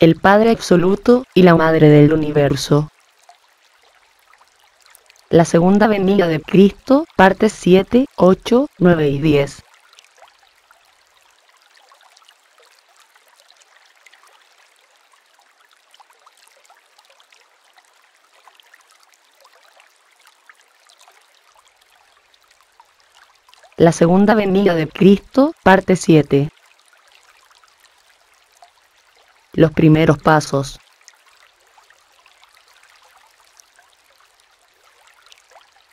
el Padre Absoluto y la Madre del Universo. La segunda venida de Cristo, partes 7, 8, 9 y 10. La segunda venida de Cristo, parte 7 los primeros pasos.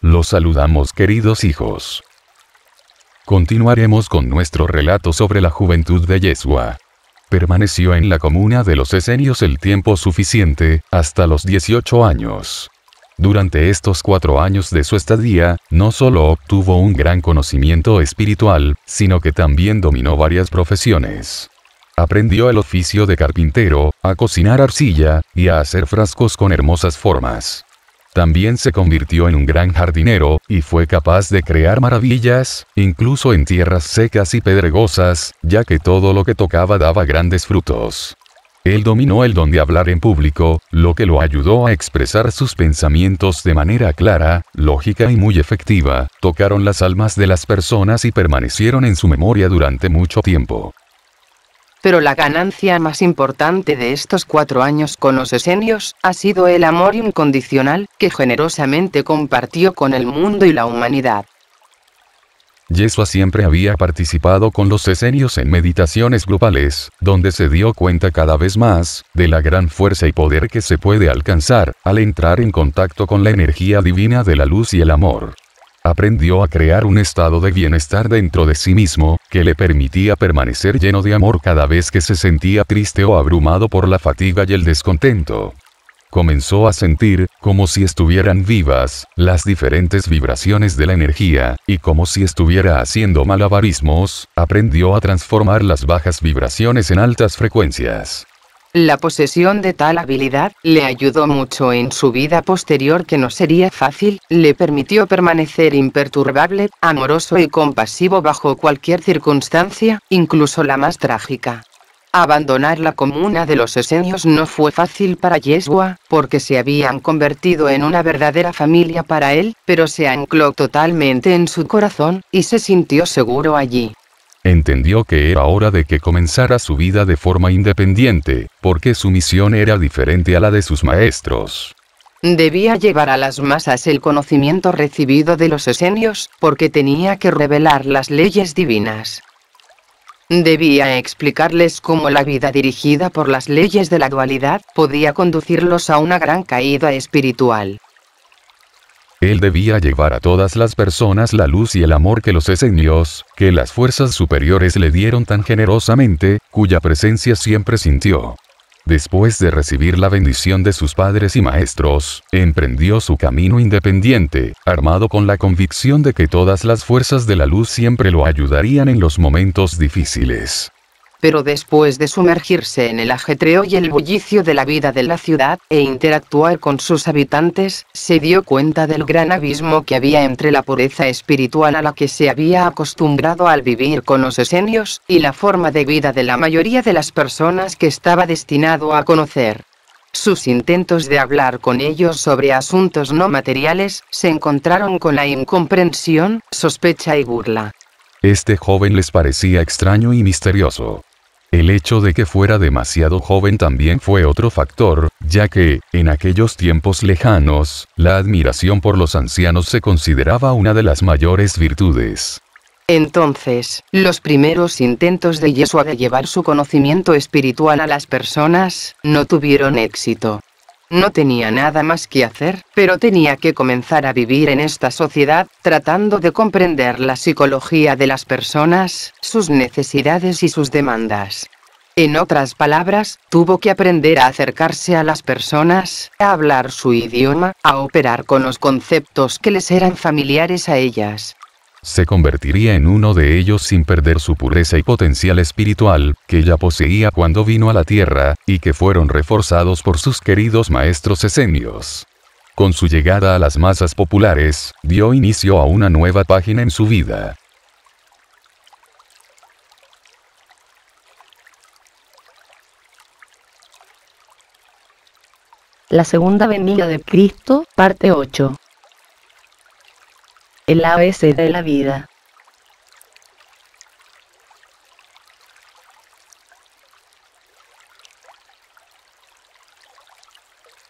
Los saludamos queridos hijos. Continuaremos con nuestro relato sobre la juventud de Yeshua. Permaneció en la comuna de los esenios el tiempo suficiente, hasta los 18 años. Durante estos cuatro años de su estadía, no solo obtuvo un gran conocimiento espiritual, sino que también dominó varias profesiones aprendió el oficio de carpintero, a cocinar arcilla, y a hacer frascos con hermosas formas. También se convirtió en un gran jardinero, y fue capaz de crear maravillas, incluso en tierras secas y pedregosas, ya que todo lo que tocaba daba grandes frutos. Él dominó el don de hablar en público, lo que lo ayudó a expresar sus pensamientos de manera clara, lógica y muy efectiva, tocaron las almas de las personas y permanecieron en su memoria durante mucho tiempo pero la ganancia más importante de estos cuatro años con los esenios ha sido el amor incondicional que generosamente compartió con el mundo y la humanidad. Yeshua siempre había participado con los esenios en meditaciones grupales, donde se dio cuenta cada vez más de la gran fuerza y poder que se puede alcanzar al entrar en contacto con la energía divina de la luz y el amor. Aprendió a crear un estado de bienestar dentro de sí mismo, que le permitía permanecer lleno de amor cada vez que se sentía triste o abrumado por la fatiga y el descontento comenzó a sentir, como si estuvieran vivas, las diferentes vibraciones de la energía, y como si estuviera haciendo malabarismos, aprendió a transformar las bajas vibraciones en altas frecuencias. La posesión de tal habilidad le ayudó mucho en su vida posterior que no sería fácil, le permitió permanecer imperturbable, amoroso y compasivo bajo cualquier circunstancia, incluso la más trágica. Abandonar la comuna de los esenios no fue fácil para Yeshua, porque se habían convertido en una verdadera familia para él, pero se ancló totalmente en su corazón, y se sintió seguro allí. Entendió que era hora de que comenzara su vida de forma independiente, porque su misión era diferente a la de sus maestros. Debía llevar a las masas el conocimiento recibido de los esenios, porque tenía que revelar las leyes divinas. Debía explicarles cómo la vida dirigida por las leyes de la dualidad podía conducirlos a una gran caída espiritual. Él debía llevar a todas las personas la luz y el amor que los esenios, que las fuerzas superiores le dieron tan generosamente, cuya presencia siempre sintió. Después de recibir la bendición de sus padres y maestros, emprendió su camino independiente, armado con la convicción de que todas las fuerzas de la luz siempre lo ayudarían en los momentos difíciles pero después de sumergirse en el ajetreo y el bullicio de la vida de la ciudad, e interactuar con sus habitantes, se dio cuenta del gran abismo que había entre la pureza espiritual a la que se había acostumbrado al vivir con los esenios, y la forma de vida de la mayoría de las personas que estaba destinado a conocer. Sus intentos de hablar con ellos sobre asuntos no materiales se encontraron con la incomprensión, sospecha y burla. Este joven les parecía extraño y misterioso. El hecho de que fuera demasiado joven también fue otro factor, ya que, en aquellos tiempos lejanos, la admiración por los ancianos se consideraba una de las mayores virtudes. Entonces, los primeros intentos de Yeshua de llevar su conocimiento espiritual a las personas, no tuvieron éxito. No tenía nada más que hacer, pero tenía que comenzar a vivir en esta sociedad, tratando de comprender la psicología de las personas, sus necesidades y sus demandas. En otras palabras, tuvo que aprender a acercarse a las personas, a hablar su idioma, a operar con los conceptos que les eran familiares a ellas, se convertiría en uno de ellos sin perder su pureza y potencial espiritual, que ya poseía cuando vino a la tierra, y que fueron reforzados por sus queridos maestros esenios. Con su llegada a las masas populares, dio inicio a una nueva página en su vida. La segunda venida de Cristo, parte 8. El A.S. de la vida.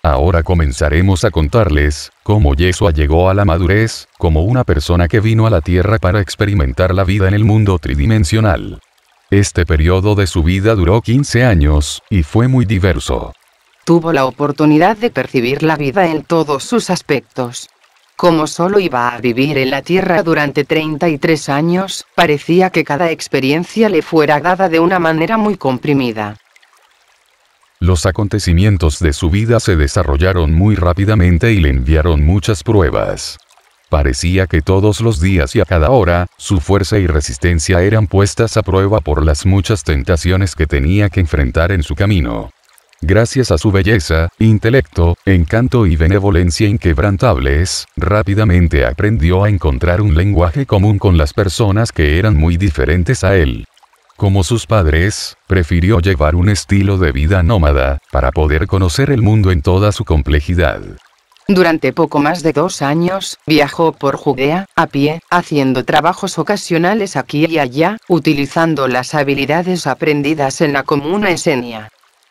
Ahora comenzaremos a contarles cómo Yeshua llegó a la madurez, como una persona que vino a la Tierra para experimentar la vida en el mundo tridimensional. Este periodo de su vida duró 15 años, y fue muy diverso. Tuvo la oportunidad de percibir la vida en todos sus aspectos. Como solo iba a vivir en la Tierra durante 33 años, parecía que cada experiencia le fuera dada de una manera muy comprimida. Los acontecimientos de su vida se desarrollaron muy rápidamente y le enviaron muchas pruebas. Parecía que todos los días y a cada hora, su fuerza y resistencia eran puestas a prueba por las muchas tentaciones que tenía que enfrentar en su camino. Gracias a su belleza, intelecto, encanto y benevolencia inquebrantables, rápidamente aprendió a encontrar un lenguaje común con las personas que eran muy diferentes a él. Como sus padres, prefirió llevar un estilo de vida nómada, para poder conocer el mundo en toda su complejidad. Durante poco más de dos años, viajó por Judea, a pie, haciendo trabajos ocasionales aquí y allá, utilizando las habilidades aprendidas en la comuna Esenia.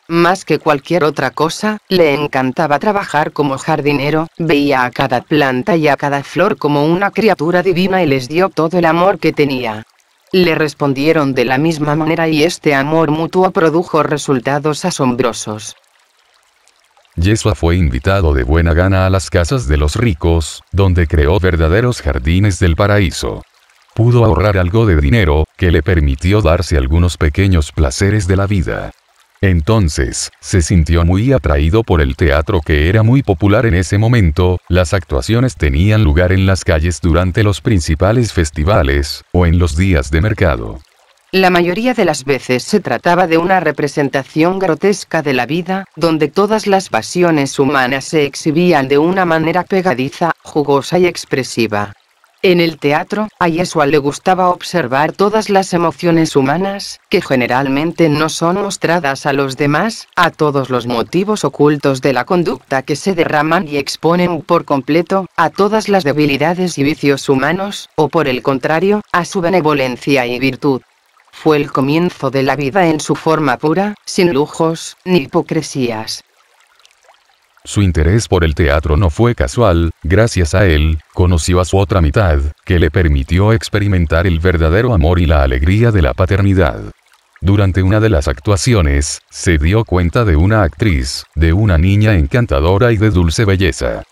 Más que cualquier otra cosa, le encantaba trabajar como jardinero, veía a cada planta y a cada flor como una criatura divina y les dio todo el amor que tenía. Le respondieron de la misma manera y este amor mutuo produjo resultados asombrosos. Yeshua fue invitado de buena gana a las casas de los ricos, donde creó verdaderos jardines del paraíso. Pudo ahorrar algo de dinero, que le permitió darse algunos pequeños placeres de la vida. Entonces, se sintió muy atraído por el teatro que era muy popular en ese momento, las actuaciones tenían lugar en las calles durante los principales festivales, o en los días de mercado. La mayoría de las veces se trataba de una representación grotesca de la vida, donde todas las pasiones humanas se exhibían de una manera pegadiza, jugosa y expresiva. En el teatro, a Yeshua le gustaba observar todas las emociones humanas, que generalmente no son mostradas a los demás, a todos los motivos ocultos de la conducta que se derraman y exponen por completo, a todas las debilidades y vicios humanos, o por el contrario, a su benevolencia y virtud. Fue el comienzo de la vida en su forma pura, sin lujos, ni hipocresías. Su interés por el teatro no fue casual, gracias a él, conoció a su otra mitad, que le permitió experimentar el verdadero amor y la alegría de la paternidad. Durante una de las actuaciones, se dio cuenta de una actriz, de una niña encantadora y de dulce belleza.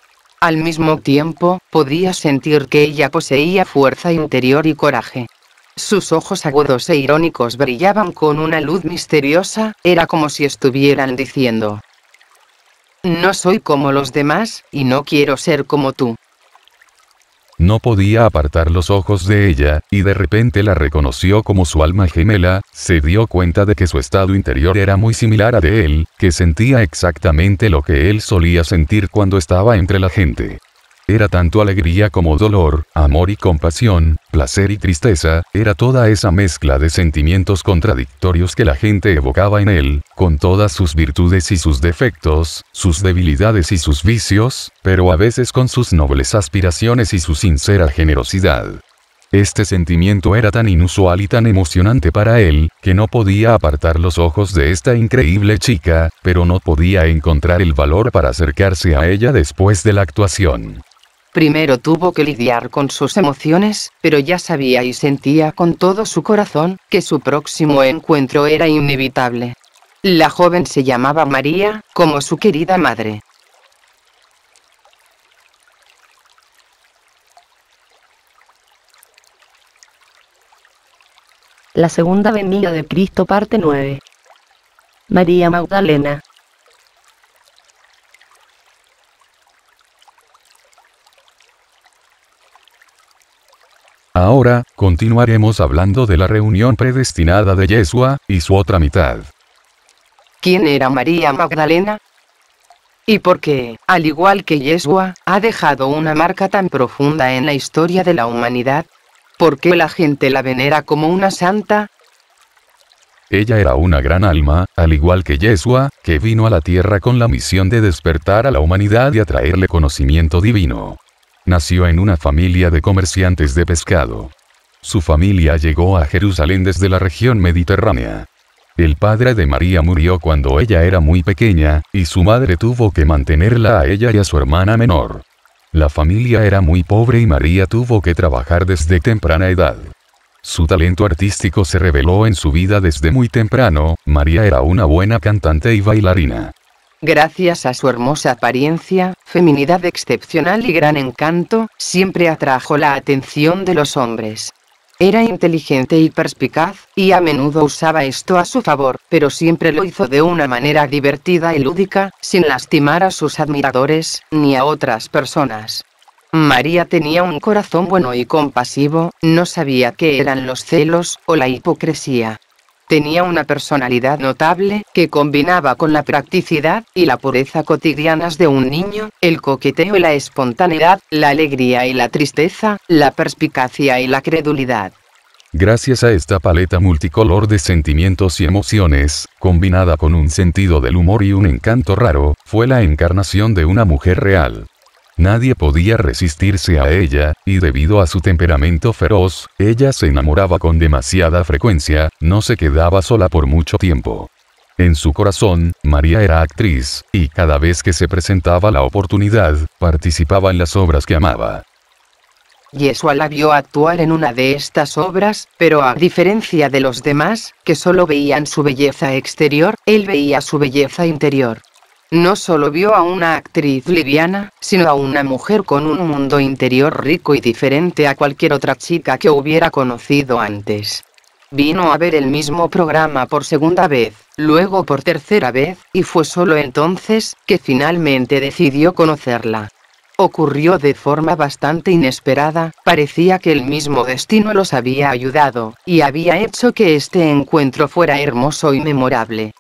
Al mismo tiempo, podía sentir que ella poseía fuerza interior y coraje. Sus ojos agudos e irónicos brillaban con una luz misteriosa, era como si estuvieran diciendo, no soy como los demás, y no quiero ser como tú. No podía apartar los ojos de ella, y de repente la reconoció como su alma gemela, se dio cuenta de que su estado interior era muy similar a de él, que sentía exactamente lo que él solía sentir cuando estaba entre la gente. Era tanto alegría como dolor, amor y compasión, placer y tristeza, era toda esa mezcla de sentimientos contradictorios que la gente evocaba en él, con todas sus virtudes y sus defectos, sus debilidades y sus vicios, pero a veces con sus nobles aspiraciones y su sincera generosidad. Este sentimiento era tan inusual y tan emocionante para él, que no podía apartar los ojos de esta increíble chica, pero no podía encontrar el valor para acercarse a ella después de la actuación. Primero tuvo que lidiar con sus emociones, pero ya sabía y sentía con todo su corazón que su próximo encuentro era inevitable. La joven se llamaba María, como su querida madre. La segunda venida de Cristo parte 9. María Magdalena Ahora, continuaremos hablando de la reunión predestinada de Yeshua, y su otra mitad. ¿Quién era María Magdalena? Y por qué, al igual que Yeshua, ha dejado una marca tan profunda en la historia de la humanidad, ¿por qué la gente la venera como una santa? Ella era una gran alma, al igual que Yeshua, que vino a la tierra con la misión de despertar a la humanidad y atraerle conocimiento divino nació en una familia de comerciantes de pescado. Su familia llegó a Jerusalén desde la región mediterránea. El padre de María murió cuando ella era muy pequeña, y su madre tuvo que mantenerla a ella y a su hermana menor. La familia era muy pobre y María tuvo que trabajar desde temprana edad. Su talento artístico se reveló en su vida desde muy temprano, María era una buena cantante y bailarina. Gracias a su hermosa apariencia, feminidad excepcional y gran encanto, siempre atrajo la atención de los hombres. Era inteligente y perspicaz, y a menudo usaba esto a su favor, pero siempre lo hizo de una manera divertida y lúdica, sin lastimar a sus admiradores, ni a otras personas. María tenía un corazón bueno y compasivo, no sabía qué eran los celos, o la hipocresía. Tenía una personalidad notable, que combinaba con la practicidad y la pureza cotidianas de un niño, el coqueteo y la espontaneidad, la alegría y la tristeza, la perspicacia y la credulidad. Gracias a esta paleta multicolor de sentimientos y emociones, combinada con un sentido del humor y un encanto raro, fue la encarnación de una mujer real. Nadie podía resistirse a ella, y debido a su temperamento feroz, ella se enamoraba con demasiada frecuencia, no se quedaba sola por mucho tiempo. En su corazón, María era actriz, y cada vez que se presentaba la oportunidad, participaba en las obras que amaba. Yeshua la vio actuar en una de estas obras, pero a diferencia de los demás, que solo veían su belleza exterior, él veía su belleza interior. No solo vio a una actriz liviana, sino a una mujer con un mundo interior rico y diferente a cualquier otra chica que hubiera conocido antes. Vino a ver el mismo programa por segunda vez, luego por tercera vez, y fue solo entonces que finalmente decidió conocerla. Ocurrió de forma bastante inesperada, parecía que el mismo destino los había ayudado, y había hecho que este encuentro fuera hermoso y memorable.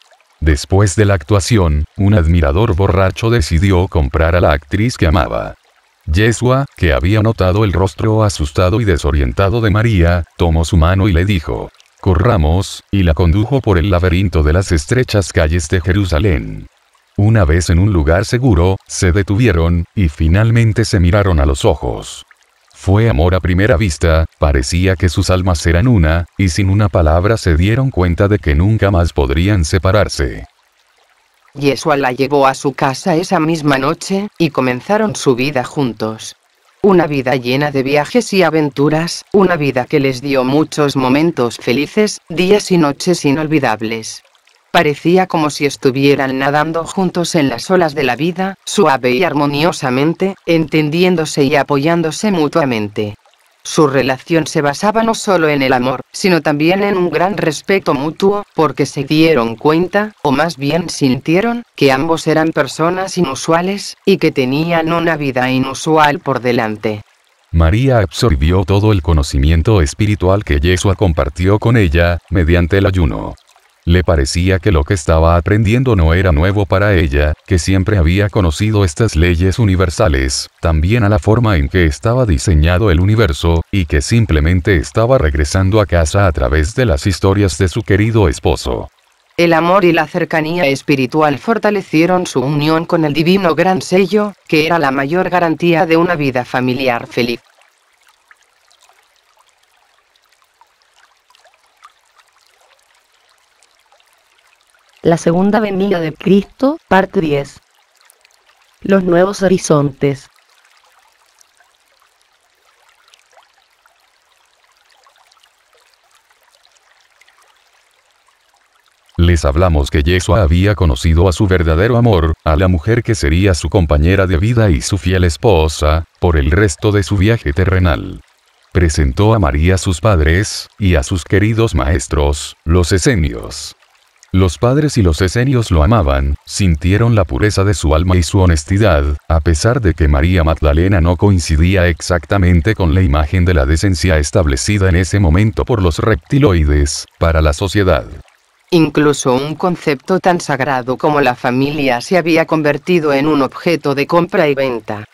Después de la actuación, un admirador borracho decidió comprar a la actriz que amaba. Yeshua, que había notado el rostro asustado y desorientado de María, tomó su mano y le dijo, Corramos, y la condujo por el laberinto de las estrechas calles de Jerusalén. Una vez en un lugar seguro, se detuvieron, y finalmente se miraron a los ojos. Fue amor a primera vista, parecía que sus almas eran una, y sin una palabra se dieron cuenta de que nunca más podrían separarse. Yeshua la llevó a su casa esa misma noche, y comenzaron su vida juntos. Una vida llena de viajes y aventuras, una vida que les dio muchos momentos felices, días y noches inolvidables. Parecía como si estuvieran nadando juntos en las olas de la vida, suave y armoniosamente, entendiéndose y apoyándose mutuamente. Su relación se basaba no solo en el amor, sino también en un gran respeto mutuo, porque se dieron cuenta, o más bien sintieron, que ambos eran personas inusuales, y que tenían una vida inusual por delante. María absorbió todo el conocimiento espiritual que Yeshua compartió con ella, mediante el ayuno. Le parecía que lo que estaba aprendiendo no era nuevo para ella, que siempre había conocido estas leyes universales, también a la forma en que estaba diseñado el universo, y que simplemente estaba regresando a casa a través de las historias de su querido esposo. El amor y la cercanía espiritual fortalecieron su unión con el divino gran sello, que era la mayor garantía de una vida familiar feliz. La segunda venida de Cristo, parte 10. Los nuevos horizontes. Les hablamos que Yeshua había conocido a su verdadero amor, a la mujer que sería su compañera de vida y su fiel esposa, por el resto de su viaje terrenal presentó a María a sus padres, y a sus queridos maestros, los esenios. Los padres y los esenios lo amaban, sintieron la pureza de su alma y su honestidad, a pesar de que María Magdalena no coincidía exactamente con la imagen de la decencia establecida en ese momento por los reptiloides, para la sociedad. Incluso un concepto tan sagrado como la familia se había convertido en un objeto de compra y venta.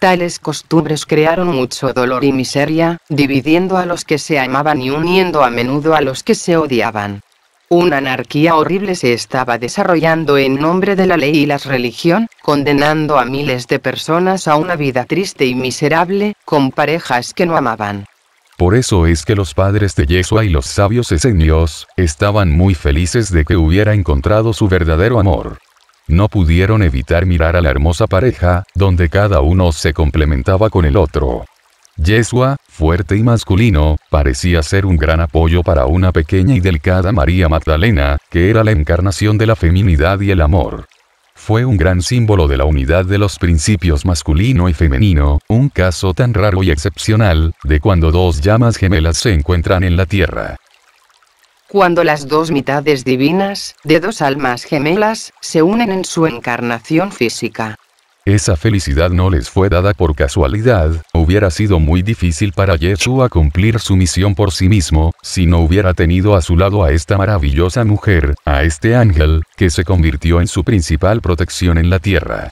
Tales costumbres crearon mucho dolor y miseria, dividiendo a los que se amaban y uniendo a menudo a los que se odiaban. Una anarquía horrible se estaba desarrollando en nombre de la ley y la religión, condenando a miles de personas a una vida triste y miserable, con parejas que no amaban. Por eso es que los padres de Yeshua y los sabios esenios, estaban muy felices de que hubiera encontrado su verdadero amor. No pudieron evitar mirar a la hermosa pareja, donde cada uno se complementaba con el otro. Yeshua, fuerte y masculino, parecía ser un gran apoyo para una pequeña y delicada María Magdalena, que era la encarnación de la feminidad y el amor. Fue un gran símbolo de la unidad de los principios masculino y femenino, un caso tan raro y excepcional, de cuando dos llamas gemelas se encuentran en la Tierra cuando las dos mitades divinas, de dos almas gemelas, se unen en su encarnación física. Esa felicidad no les fue dada por casualidad, hubiera sido muy difícil para Yeshua cumplir su misión por sí mismo, si no hubiera tenido a su lado a esta maravillosa mujer, a este ángel, que se convirtió en su principal protección en la tierra.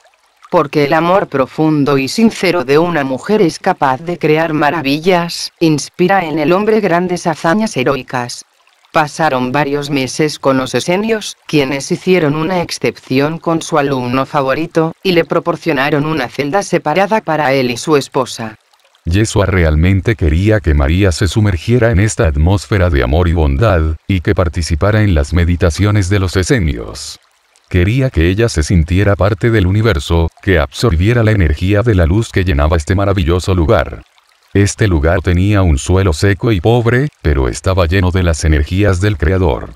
Porque el amor profundo y sincero de una mujer es capaz de crear maravillas, inspira en el hombre grandes hazañas heroicas. Pasaron varios meses con los esenios, quienes hicieron una excepción con su alumno favorito, y le proporcionaron una celda separada para él y su esposa. Yeshua realmente quería que María se sumergiera en esta atmósfera de amor y bondad, y que participara en las meditaciones de los esenios. Quería que ella se sintiera parte del universo, que absorbiera la energía de la luz que llenaba este maravilloso lugar. Este lugar tenía un suelo seco y pobre, pero estaba lleno de las energías del Creador.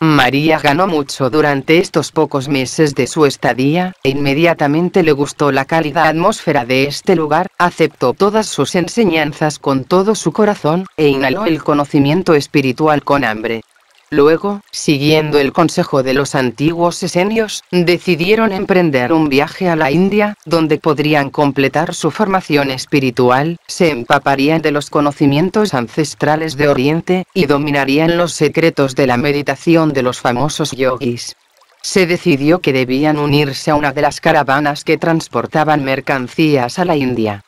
María ganó mucho durante estos pocos meses de su estadía, e inmediatamente le gustó la cálida atmósfera de este lugar, aceptó todas sus enseñanzas con todo su corazón, e inhaló el conocimiento espiritual con hambre. Luego, siguiendo el consejo de los antiguos esenios, decidieron emprender un viaje a la India, donde podrían completar su formación espiritual, se empaparían de los conocimientos ancestrales de Oriente, y dominarían los secretos de la meditación de los famosos yogis. Se decidió que debían unirse a una de las caravanas que transportaban mercancías a la India.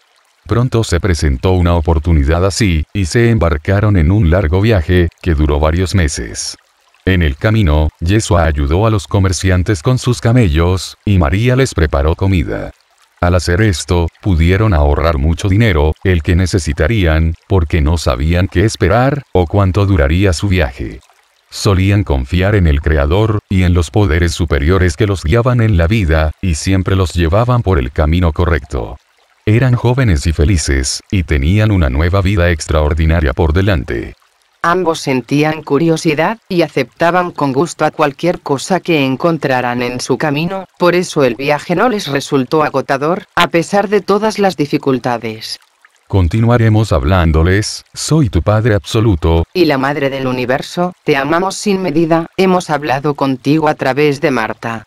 Pronto se presentó una oportunidad así, y se embarcaron en un largo viaje, que duró varios meses. En el camino, Yeshua ayudó a los comerciantes con sus camellos, y María les preparó comida. Al hacer esto, pudieron ahorrar mucho dinero, el que necesitarían, porque no sabían qué esperar, o cuánto duraría su viaje. Solían confiar en el Creador, y en los poderes superiores que los guiaban en la vida, y siempre los llevaban por el camino correcto. Eran jóvenes y felices, y tenían una nueva vida extraordinaria por delante. Ambos sentían curiosidad, y aceptaban con gusto a cualquier cosa que encontraran en su camino, por eso el viaje no les resultó agotador, a pesar de todas las dificultades. Continuaremos hablándoles, soy tu Padre Absoluto. Y la Madre del Universo, te amamos sin medida, hemos hablado contigo a través de Marta.